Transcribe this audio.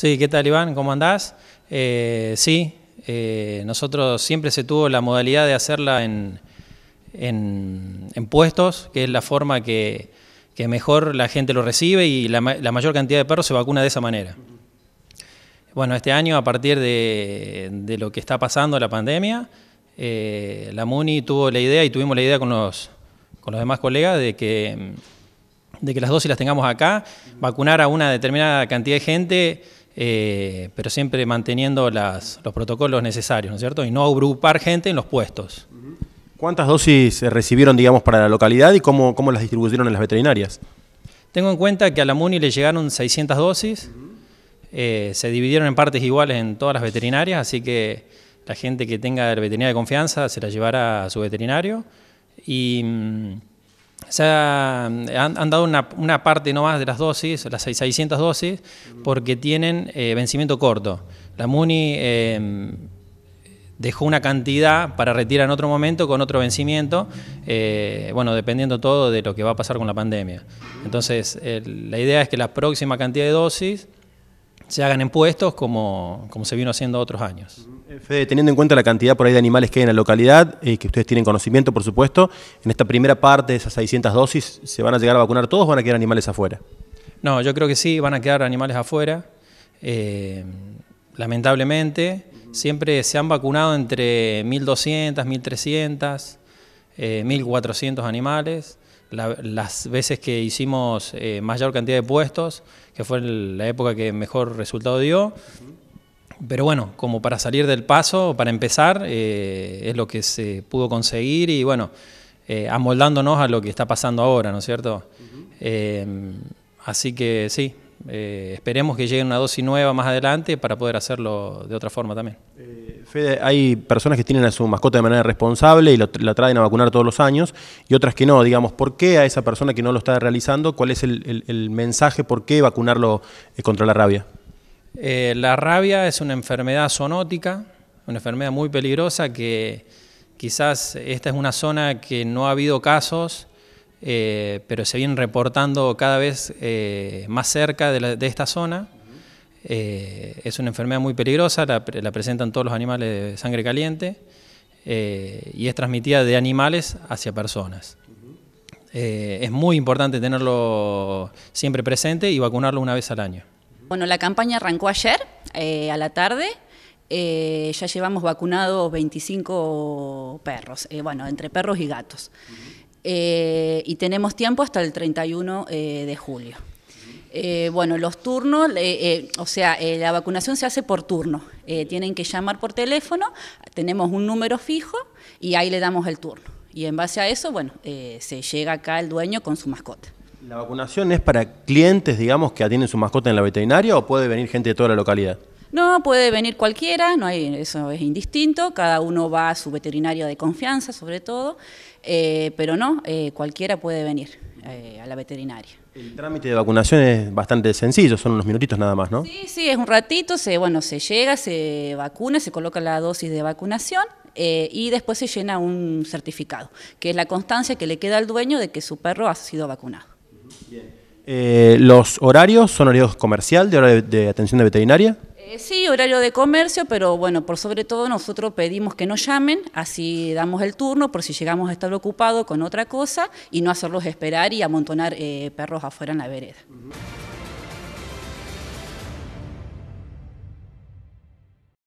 Sí, ¿qué tal Iván? ¿Cómo andás? Eh, sí, eh, nosotros siempre se tuvo la modalidad de hacerla en, puestos, que es la forma que, que, mejor la gente lo recibe y la, mayor cantidad de perros se vacuna de esa manera. Bueno, este año a partir de, lo que está pasando la pandemia, eh, la MUNI tuvo la idea y tuvimos la idea con los, con los demás colegas de que, de que las dosis las tengamos acá, vacunar a una determinada cantidad de gente eh, pero siempre manteniendo los protocolos necesarios, ¿no es cierto? Y no agrupar gente en los puestos. ¿Cuántas dosis eh, recibieron, digamos, para la localidad y cómo, las distribuyeron en las veterinarias? Tengo en cuenta que a la MUNI le llegaron 600 dosis, eh, se dividieron en partes iguales en todas las veterinarias, así que la gente que tenga la veterinaria de confianza se la llevará a su veterinario y... Mm, se han, dado una, parte parte más de las dosis, las 600 dosis, porque tienen eh, vencimiento corto. La MUNI em, dejó una cantidad para retirar en otro momento con otro vencimiento, eh, bueno, dependiendo todo de lo que va a pasar con la pandemia. Entonces, la idea es que la próxima cantidad de dosis se hagan en puestos como, como se vino haciendo otros años. Eh, Fede, teniendo en cuenta la cantidad por ahí de animales que hay en la localidad, y eh, que ustedes tienen conocimiento, por supuesto, en esta primera parte de esas 600 dosis, ¿se van a llegar a vacunar todos o van a quedar animales afuera? No, yo creo que sí, van a quedar animales afuera. Eh, lamentablemente, siempre se han vacunado entre 1.200, 1.300, 1.400 animales las veces que hicimos eh, mayor cantidad de puestos, que fue la época que mejor resultado dio. Pero bueno, como para salir del paso, para empezar, eh, es lo que se pudo conseguir y bueno, eh, amoldándonos a lo que está pasando ahora, ¿no es cierto? así que sí, esperemos que llegue una dosis nueva más adelante para poder hacerlo de otra forma también. Fede, hay personas que tienen a su mascota de manera responsable y la traen a vacunar todos los años y otras que no. Digamos, ¿por qué a esa persona que no lo está realizando, cuál es el, mensaje, por qué vacunarlo eh, contra la rabia? Eh, la rabia es una enfermedad zoonótica, una enfermedad muy peligrosa que quizás esta es una zona que no ha habido casos, eh, pero se vienen reportando cada vez más cerca de esta zona eh, es una enfermedad muy peligrosa, la, presentan todos los animales de sangre caliente eh, y es transmitida de animales hacia personas. Eh, es muy importante tenerlo siempre presente y vacunarlo una vez al año. Bueno, la campaña arrancó ayer a la tarde. ya llevamos vacunados 25 perros, bueno, entre perros y gatos. y tenemos tiempo hasta el 31 de julio. Eh, bueno, los turnos, eh, o sea, eh, la vacunación se hace por turno. tienen que llamar por teléfono, tenemos un número fijo y ahí le damos el turno. Y en base a eso, bueno, se llega acá el dueño con su mascota. ¿La vacunación es para clientes, digamos, que atienden su mascota en la veterinaria o puede venir gente de toda la localidad? No, puede venir cualquiera, no hay, eso es indistinto, cada uno va a su veterinario de confianza sobre todo, pero no, cualquiera puede venir. Eh, a la veterinaria. El trámite de vacunación es bastante sencillo, son unos minutitos nada más, ¿no? Sí, sí, es un ratito, se, bueno, se llega, se vacuna, se coloca la dosis de vacunación eh, y después se llena un certificado, que es la constancia que le queda al dueño de que su perro ha sido vacunado. Eh, ¿Los horarios son horarios comercial, de, hora de atención de veterinaria? Eh, sí, horario de comercio, pero bueno, por sobre todo nosotros pedimos que nos llamen, así damos el turno por si llegamos a estar ocupados con otra cosa y no hacerlos esperar y amontonar eh, perros afuera en la vereda.